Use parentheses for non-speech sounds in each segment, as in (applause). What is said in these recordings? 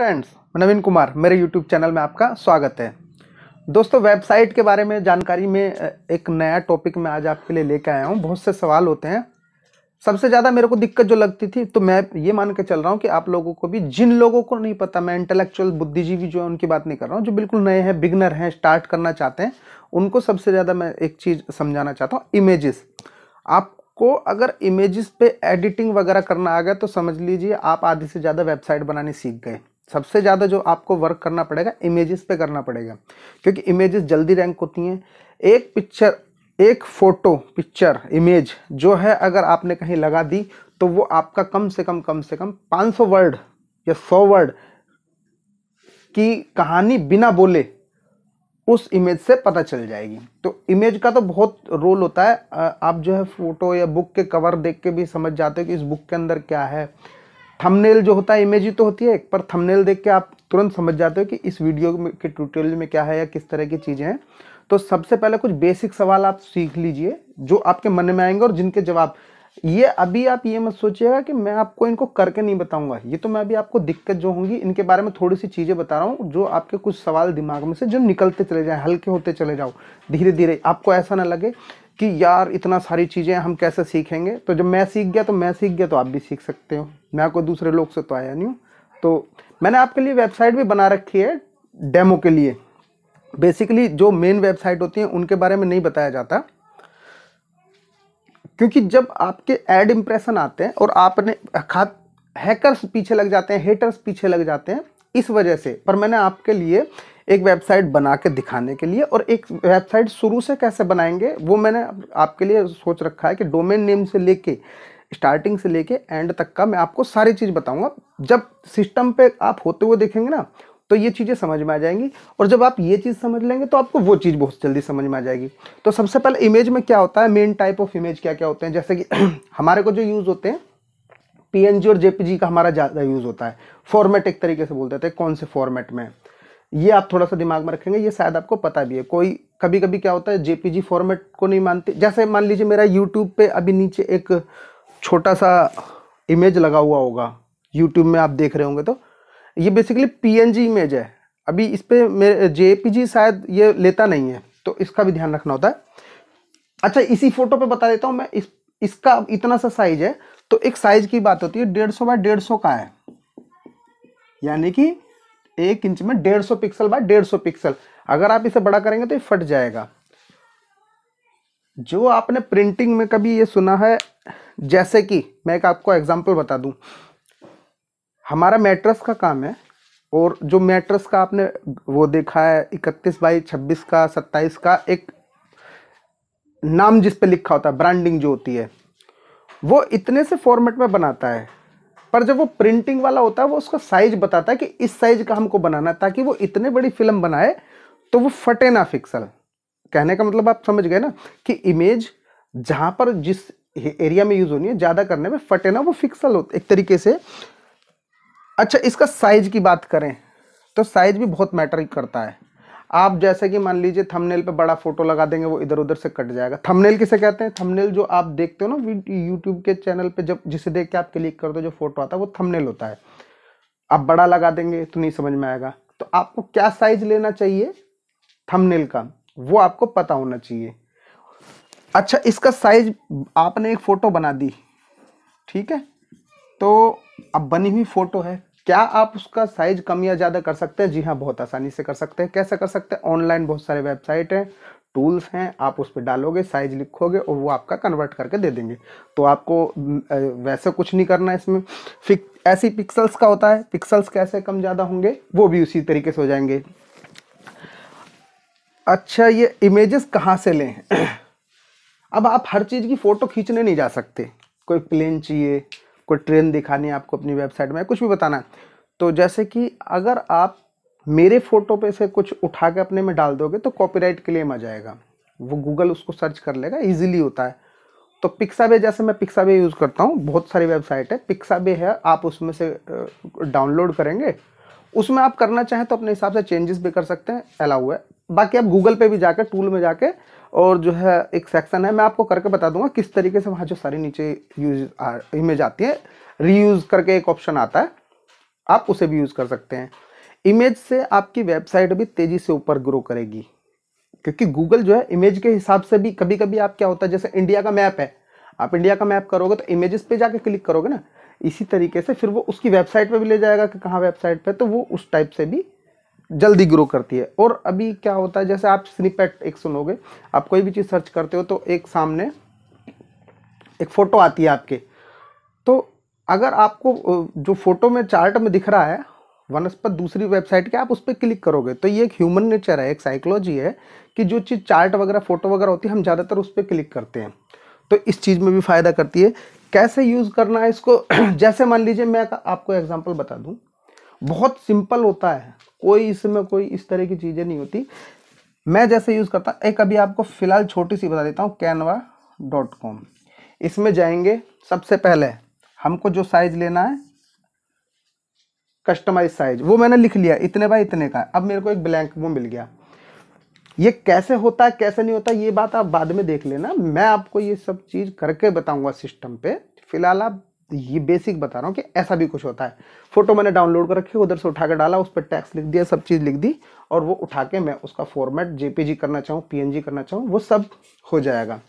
friends नवीन कुमार मेरे YouTube channel में आपका स्वागत है दोस्तों वेबसाइट के बारे में जानकारी में एक नया टॉपिक मैं आज आपके लिए लेके आया हूँ बहुत से सवाल होते हैं सबसे ज़्यादा मेरे को दिक्कत जो लगती थी तो मैं ये मान के चल रहा हूँ कि आप लोगों को भी जिन लोगों को नहीं पता मैं इंटेलेक्चुअल बुद्धिजीवी जो है उनकी बात नहीं कर रहा हूँ जो बिल्कुल नए हैं बिगनर हैं स्टार्ट करना चाहते हैं उनको सबसे ज़्यादा मैं एक चीज़ समझाना चाहता हूँ इमेजेस आप को अगर इमेजेस पे एडिटिंग वगैरह करना आ गया तो समझ लीजिए आप आधी से ज़्यादा वेबसाइट बनानी सीख गए सबसे ज़्यादा जो आपको वर्क करना पड़ेगा इमेजेस पे करना पड़ेगा क्योंकि इमेजेस जल्दी रैंक होती हैं एक पिक्चर एक फ़ोटो पिक्चर इमेज जो है अगर आपने कहीं लगा दी तो वो आपका कम से कम कम से कम 500 वर्ड या 100 वर्ड की कहानी बिना बोले उस इमेज से पता चल जाएगी तो इमेज का तो बहुत रोल होता है आप जो है फ़ोटो या बुक के कवर देख के भी समझ जाते हो कि इस बुक के अंदर क्या है थंबनेल जो होता है इमेज ही तो होती है पर थंबनेल देख के आप तुरंत समझ जाते हो कि इस वीडियो के ट्यूटोरियल में क्या है या किस तरह की चीज़ें हैं तो सबसे पहले कुछ बेसिक सवाल आप सीख लीजिए जो आपके मन में आएंगे और जिनके जवाब ये अभी आप ये मत सोचिएगा कि मैं आपको इनको करके नहीं बताऊंगा ये तो मैं अभी आपको दिक्कत जो होंगी इनके बारे में थोड़ी सी चीज़ें बता रहा हूँ जो आपके कुछ सवाल दिमाग में से जो निकलते चले जाएँ हल्के होते चले जाओ धीरे धीरे आपको ऐसा ना लगे कि यार इतना सारी चीज़ें हम कैसे सीखेंगे तो जब मैं सीख गया तो मैं सीख गया तो आप भी सीख सकते हो मैं कोई दूसरे लोग से तो आया नहीं हूँ तो मैंने आपके लिए वेबसाइट भी बना रखी है डेमो के लिए बेसिकली जो मेन वेबसाइट होती हैं उनके बारे में नहीं बताया जाता क्योंकि जब आपके एड इम्प्रेशन आते हैं और आपने खा हैकर्स पीछे लग जाते हैं हेटर्स पीछे लग जाते हैं इस वजह से पर मैंने आपके लिए एक वेबसाइट बना के दिखाने के लिए और एक वेबसाइट शुरू से कैसे बनाएंगे वो मैंने आपके लिए सोच रखा है कि डोमेन नेम से लेके स्टार्टिंग से लेके एंड तक का मैं आपको सारी चीज़ बताऊंगा जब सिस्टम पे आप होते हुए देखेंगे ना तो ये चीज़ें समझ में आ जाएंगी और जब आप ये चीज़ समझ लेंगे तो आपको वो चीज़ बहुत जल्दी समझ में आ जाएगी तो सबसे पहले इमेज में क्या होता है मेन टाइप ऑफ इमेज क्या क्या होते हैं जैसे कि (clears throat) हमारे को जो यूज़ होते हैं पी और जे का हमारा ज़्यादा यूज़ होता है फॉर्मेट एक तरीके से बोलते थे कौन से फॉर्मेट में ये आप थोड़ा सा दिमाग में रखेंगे ये शायद आपको पता भी है कोई कभी कभी क्या होता है जे फॉर्मेट को नहीं मानते जैसे मान लीजिए मेरा यूट्यूब पे अभी नीचे एक छोटा सा इमेज लगा हुआ होगा यूट्यूब में आप देख रहे होंगे तो ये बेसिकली पीएनजी इमेज है अभी इस पर मेरे जे शायद ये लेता नहीं है तो इसका भी ध्यान रखना होता है अच्छा इसी फोटो पे बता देता हूँ मैं इस इसका इतना सा साइज है तो एक साइज की बात होती है डेढ़ सौ बाय डेढ़ सौ का है यानी कि एक इंच में डेढ़ सौ पिक्सल बाय डेढ़ सौ पिक्सल अगर आप इसे बड़ा करेंगे तो ये फट जाएगा जो आपने प्रिंटिंग में कभी ये सुना है जैसे कि मैं एक आपको एग्जाम्पल बता दूं हमारा मैट्रस का काम है और जो मैट्रस का आपने वो देखा है इकतीस बाई छब्बीस का सत्ताईस का एक नाम जिस पे लिखा होता है ब्रांडिंग जो होती है वो इतने से फॉर्मेट में बनाता है पर जब वो प्रिंटिंग वाला होता है वो उसका साइज बताता है कि इस साइज का हमको बनाना ताकि वो इतने बड़ी फिल्म बनाए तो वो फटे ना फिक्सल कहने का मतलब आप समझ गए ना कि इमेज जहाँ पर जिस एरिया में यूज़ होनी है ज़्यादा करने में फटे ना वो फिक्सल होते एक तरीके से अच्छा इसका साइज की बात करें तो साइज भी बहुत मैटर करता है आप जैसे कि मान लीजिए थंबनेल पे बड़ा फोटो लगा देंगे वो इधर उधर से कट जाएगा थंबनेल किसे कहते हैं थंबनेल जो आप देखते हो ना यूट्यूब के चैनल पे जब जिसे देख के आप क्लिक करते हो जो फोटो आता है वो थंबनेल होता है आप बड़ा लगा देंगे तो नहीं समझ में आएगा तो आपको क्या साइज लेना चाहिए थमनेल का वो आपको पता होना चाहिए अच्छा इसका साइज आपने एक फ़ोटो बना दी ठीक है तो अब बनी हुई फ़ोटो है क्या आप उसका साइज कम या ज़्यादा कर सकते हैं जी हाँ बहुत आसानी से कर सकते हैं कैसे कर सकते हैं ऑनलाइन बहुत सारे वेबसाइट हैं टूल्स हैं आप उस पर डालोगे साइज लिखोगे और वो आपका कन्वर्ट करके दे देंगे तो आपको वैसे कुछ नहीं करना इसमें फिक ऐसी पिक्सल्स का होता है पिक्सल्स कैसे कम ज़्यादा होंगे वो भी उसी तरीके से हो जाएंगे अच्छा ये इमेजेस कहाँ से लें (clears throat) अब आप हर चीज़ की फ़ोटो खींचने नहीं जा सकते कोई प्लेन चाहिए कोई ट्रेन दिखानी है आपको अपनी वेबसाइट में कुछ भी बताना है तो जैसे कि अगर आप मेरे फ़ोटो पे से कुछ उठा के अपने में डाल दोगे तो कॉपीराइट क्लेम आ जाएगा वो गूगल उसको सर्च कर लेगा ईजिली होता है तो पिक्साबे जैसे मैं पिक्साबे यूज़ करता हूँ बहुत सारी वेबसाइट है पिक्साबे है आप उसमें से डाउनलोड करेंगे उसमें आप करना चाहें तो अपने हिसाब से चेंजेस भी कर सकते हैं अलाउ है बाकी आप गूगल पे भी जाकर टूल में जाके और जो है एक सेक्शन है मैं आपको करके बता दूंगा किस तरीके से वहाँ जो सारी नीचे यूज इमेज आती है रीयूज़ करके एक ऑप्शन आता है आप उसे भी यूज़ कर सकते हैं इमेज से आपकी वेबसाइट भी तेज़ी से ऊपर ग्रो करेगी क्योंकि गूगल जो है इमेज के हिसाब से भी कभी कभी आप क्या होता है जैसे इंडिया का मैप है आप इंडिया का मैप करोगे तो इमेजेस पे जाके क्लिक करोगे ना इसी तरीके से फिर वो उसकी वेबसाइट पे भी ले जाएगा कि कहाँ वेबसाइट पे तो वो उस टाइप से भी जल्दी ग्रो करती है और अभी क्या होता है जैसे आप स्निपेट एक सुनोगे आप कोई भी चीज़ सर्च करते हो तो एक सामने एक फ़ोटो आती है आपके तो अगर आपको जो फ़ोटो में चार्ट में दिख रहा है वनस्पत दूसरी वेबसाइट के आप उस पर क्लिक करोगे तो ये एक ह्यूमन नेचर है एक साइकोलॉजी है कि जो चीज़ चार्ट वगैरह फ़ोटो वगैरह होती है हम ज़्यादातर उस पर क्लिक करते हैं तो इस चीज़ में भी फ़ायदा करती है कैसे यूज़ करना है इसको (clears throat) जैसे मान लीजिए मैं आपको एग्जांपल बता दूं बहुत सिंपल होता है कोई इसमें कोई इस तरह की चीज़ें नहीं होती मैं जैसे यूज़ करता एक अभी आपको फ़िलहाल छोटी सी बता देता हूँ कैनवा डॉट कॉम इसमें जाएंगे सबसे पहले हमको जो साइज़ लेना है कस्टमाइज साइज वो मैंने लिख लिया इतने बाय इतने का अब मेरे को एक ब्लैंक वो मिल गया ये कैसे होता है कैसे नहीं होता ये बात आप बाद में देख लेना मैं आपको ये सब चीज़ करके बताऊंगा सिस्टम पे फिलहाल आप ये बेसिक बता रहा हूँ कि ऐसा भी कुछ होता है फोटो मैंने डाउनलोड कर रखी उधर से उठा के डाला उस पर टैक्स लिख दिया सब चीज़ लिख दी और वो उठा के मैं उसका फॉर्मेट जेपीजी करना चाहूँ पीएनजी करना चाहूँ वो सब हो जाएगा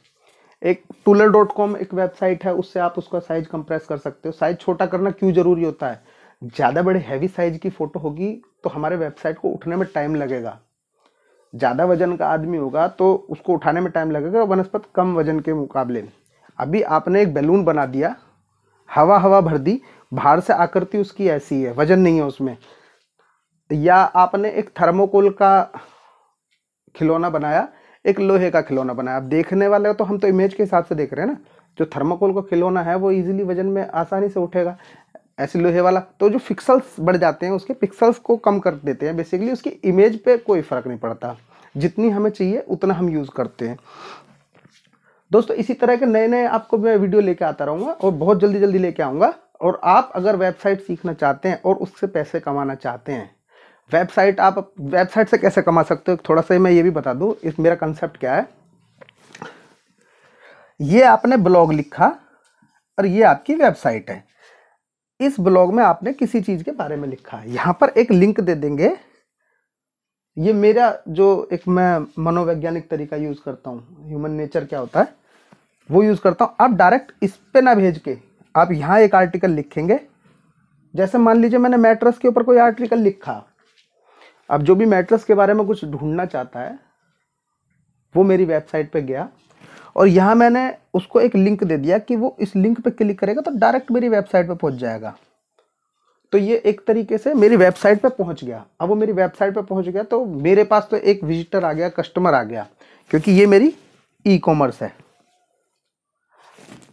एक टूलर डॉट कॉम एक वेबसाइट है उससे आप उसका साइज कंप्रेस कर सकते हो साइज छोटा करना क्यों ज़रूरी होता है ज़्यादा बड़े हैवी साइज की फ़ोटो होगी तो हमारे वेबसाइट को उठने में टाइम लगेगा ज़्यादा वजन का आदमी होगा तो उसको उठाने में टाइम लगेगा वनस्पत कम वजन के मुकाबले अभी आपने एक बैलून बना दिया हवा हवा भर दी बाहर से आकृति उसकी ऐसी है वजन नहीं है उसमें या आपने एक थर्मोकोल का खिलौना बनाया एक लोहे का खिलौना बनाया अब देखने वाले तो हम तो इमेज के हिसाब से देख रहे हैं ना जो थर्मोकोल का खिलौना है वो इजीली वजन में आसानी से उठेगा ऐसे लोहे वाला तो जो पिक्सल्स बढ़ जाते हैं उसके पिक्सल्स को कम कर देते हैं बेसिकली उसकी इमेज पे कोई फ़र्क नहीं पड़ता जितनी हमें चाहिए उतना हम यूज़ करते हैं दोस्तों इसी तरह के नए नए आपको मैं वीडियो लेके आता रहूँगा और बहुत जल्दी जल्दी लेके आऊँगा और आप अगर वेबसाइट सीखना चाहते हैं और उससे पैसे कमाना चाहते हैं वेबसाइट आप वेबसाइट से कैसे कमा सकते हो थोड़ा सा मैं ये भी बता दूँ इस मेरा कंसेप्ट क्या है ये आपने ब्लॉग लिखा और ये आपकी वेबसाइट है इस ब्लॉग में आपने किसी चीज़ के बारे में लिखा है यहाँ पर एक लिंक दे देंगे ये मेरा जो एक मैं मनोवैज्ञानिक तरीका यूज़ करता हूँ ह्यूमन नेचर क्या होता है वो यूज़ करता हूँ आप डायरेक्ट इस पर ना भेज के आप यहाँ एक आर्टिकल लिखेंगे जैसे मान लीजिए मैंने मैट्रस के ऊपर कोई आर्टिकल लिखा अब जो भी मैट्रस के बारे में कुछ ढूंढना चाहता है वो मेरी वेबसाइट पे गया और यहाँ मैंने उसको एक लिंक दे दिया कि वो इस लिंक पर क्लिक करेगा तो डायरेक्ट मेरी वेबसाइट पर पहुँच जाएगा तो ये एक तरीके से मेरी वेबसाइट पर पहुँच गया अब वो मेरी वेबसाइट पर पहुँच गया तो मेरे पास तो एक विजिटर आ गया कस्टमर आ गया क्योंकि ये मेरी ई कॉमर्स है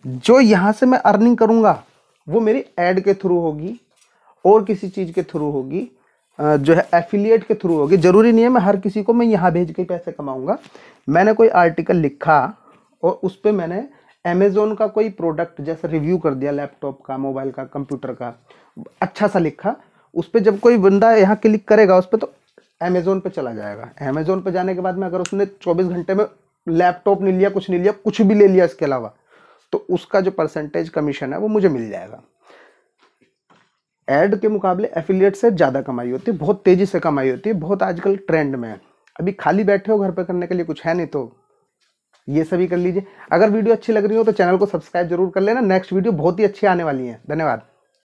जो यहाँ से मैं अर्निंग करूँगा वो मेरी एड के थ्रू होगी और किसी चीज़ के थ्रू होगी जो है एफिलिएट के थ्रू होगी ज़रूरी नहीं है मैं हर किसी को मैं यहाँ भेज के पैसे कमाऊँगा मैंने कोई आर्टिकल लिखा और उस पर मैंने अमेज़ोन का कोई प्रोडक्ट जैसे रिव्यू कर दिया लैपटॉप का मोबाइल का कंप्यूटर का अच्छा सा लिखा उस पर जब कोई बंदा यहाँ क्लिक करेगा उस पर तो अमेज़ोन पर चला जाएगा अमेज़ोन पर जाने के बाद में अगर उसने चौबीस घंटे में लैपटॉप नहीं लिया कुछ नहीं लिया कुछ भी ले लिया इसके अलावा तो उसका जो परसेंटेज कमीशन है वो मुझे मिल जाएगा एड के मुकाबले एफिलिएट से ज़्यादा कमाई होती है बहुत तेज़ी से कमाई होती है बहुत आजकल ट्रेंड में है अभी खाली बैठे हो घर पर करने के लिए कुछ है नहीं तो ये सभी कर लीजिए अगर वीडियो अच्छी लग रही हो तो चैनल को सब्सक्राइब जरूर कर लेना नेक्स्ट वीडियो बहुत ही अच्छी आने वाली है धन्यवाद